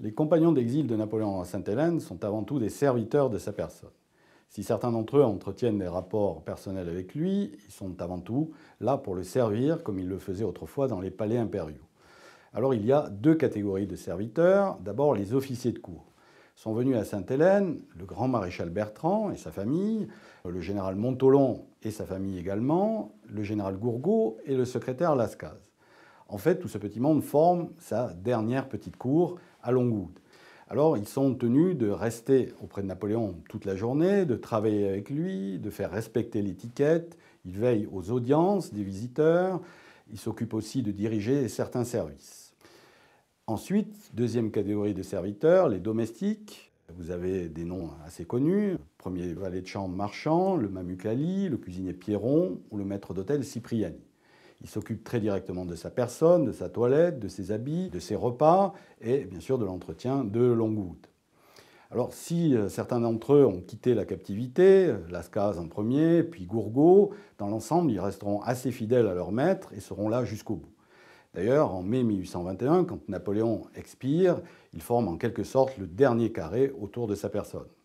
Les compagnons d'exil de Napoléon à Sainte-Hélène sont avant tout des serviteurs de sa personne. Si certains d'entre eux entretiennent des rapports personnels avec lui, ils sont avant tout là pour le servir comme ils le faisaient autrefois dans les palais impériaux. Alors il y a deux catégories de serviteurs. D'abord les officiers de cour. Sont venus à Sainte-Hélène le grand maréchal Bertrand et sa famille, le général Montolon et sa famille également, le général Gourgaud et le secrétaire Lascaz. En fait, tout ce petit monde forme sa dernière petite cour à Longwood. Alors, ils sont tenus de rester auprès de Napoléon toute la journée, de travailler avec lui, de faire respecter l'étiquette. Ils veillent aux audiences des visiteurs. Ils s'occupent aussi de diriger certains services. Ensuite, deuxième catégorie de serviteurs, les domestiques. Vous avez des noms assez connus. premier valet de chambre marchand, le mamucali, le cuisinier Pierron ou le maître d'hôtel Cipriani. Il s'occupe très directement de sa personne, de sa toilette, de ses habits, de ses repas et bien sûr de l'entretien de Longwood. Alors si euh, certains d'entre eux ont quitté la captivité, euh, Lascaz en premier, puis Gourgaud, dans l'ensemble, ils resteront assez fidèles à leur maître et seront là jusqu'au bout. D'ailleurs, en mai 1821, quand Napoléon expire, il forme en quelque sorte le dernier carré autour de sa personne.